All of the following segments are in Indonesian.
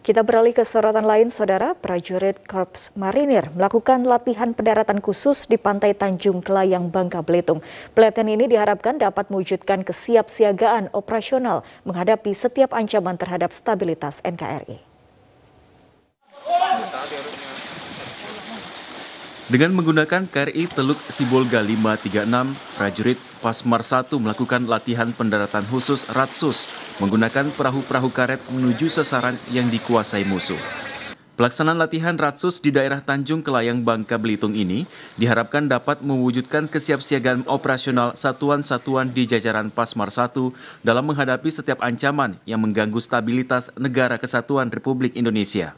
Kita beralih ke sorotan lain, Saudara. Prajurit Korps Marinir melakukan latihan pendaratan khusus di pantai Tanjung Kelayang, Bangka Belitung. Pelatihan ini diharapkan dapat mewujudkan kesiapsiagaan operasional menghadapi setiap ancaman terhadap stabilitas NKRI. Dengan menggunakan KRI Teluk Sibolga 536, prajurit Pasmar 1 melakukan latihan pendaratan khusus Ratsus menggunakan perahu-perahu karet menuju sasaran yang dikuasai musuh. Pelaksanaan latihan Ratsus di daerah Tanjung Kelayang Bangka Belitung ini diharapkan dapat mewujudkan kesiapsiagaan operasional satuan-satuan di jajaran Pasmar 1 dalam menghadapi setiap ancaman yang mengganggu stabilitas negara kesatuan Republik Indonesia.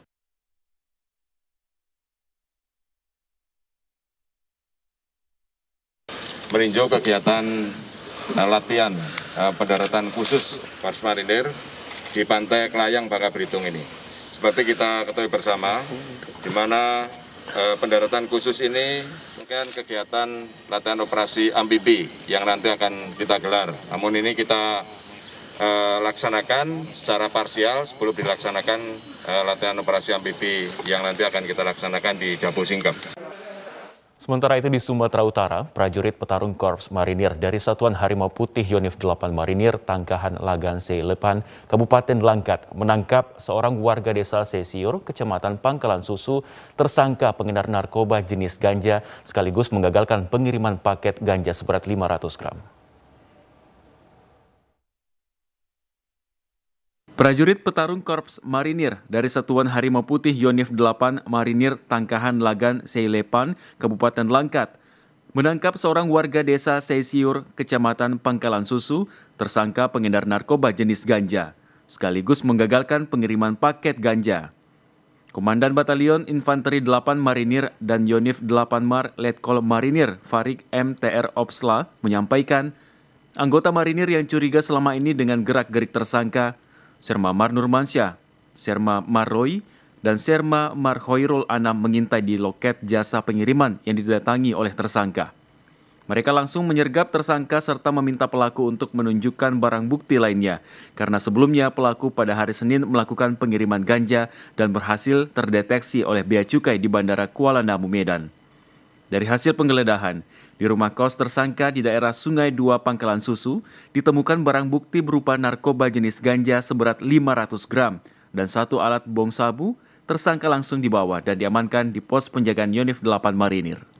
meninjau kegiatan uh, latihan uh, eh, pendaratan khusus Mars Marinir di Pantai Kelayang Bangka Belitung ini. Seperti kita ketahui bersama, di mana uh, eh, pendaratan khusus ini bukan kegiatan latihan operasi amfibi yang nanti akan kita gelar. Namun ini kita uh, laksanakan secara parsial sebelum dilaksanakan uh, latihan operasi amfibi yang nanti akan kita laksanakan di Dabo Singkep. Sementara itu di Sumatera Utara, prajurit petarung Korps Marinir dari Satuan Harimau Putih Yonif 8 Marinir Tangkahan Laganse Lepan, Kabupaten Langkat menangkap seorang warga desa Sesiur, Kecamatan Pangkalan Susu, tersangka pengedar narkoba jenis ganja sekaligus menggagalkan pengiriman paket ganja seberat 500 gram. Prajurit petarung Korps Marinir dari Satuan Harimau Putih Yonif 8 Marinir Tangkahan Lagan Seilepan, Kabupaten Langkat, menangkap seorang warga desa Seisiur, Kecamatan Pangkalan Susu, tersangka pengedar narkoba jenis ganja, sekaligus menggagalkan pengiriman paket ganja. Komandan Batalion Infanteri 8 Marinir dan Yonif 8 Mar Letkol Marinir Farik MTR Opsla menyampaikan, anggota Marinir yang curiga selama ini dengan gerak-gerik tersangka Serma Mar Nurmansyah, Serma Roy, dan Serma Marhoirul Anam mengintai di loket jasa pengiriman yang didatangi oleh tersangka. Mereka langsung menyergap tersangka serta meminta pelaku untuk menunjukkan barang bukti lainnya, karena sebelumnya pelaku pada hari Senin melakukan pengiriman ganja dan berhasil terdeteksi oleh Bea Cukai di Bandara Kuala Namu, Medan. Dari hasil penggeledahan, di rumah kos tersangka di daerah Sungai Dua Pangkalan Susu, ditemukan barang bukti berupa narkoba jenis ganja seberat 500 gram dan satu alat bong sabu, tersangka langsung dibawa dan diamankan di pos penjagaan Yonif 8 Marinir.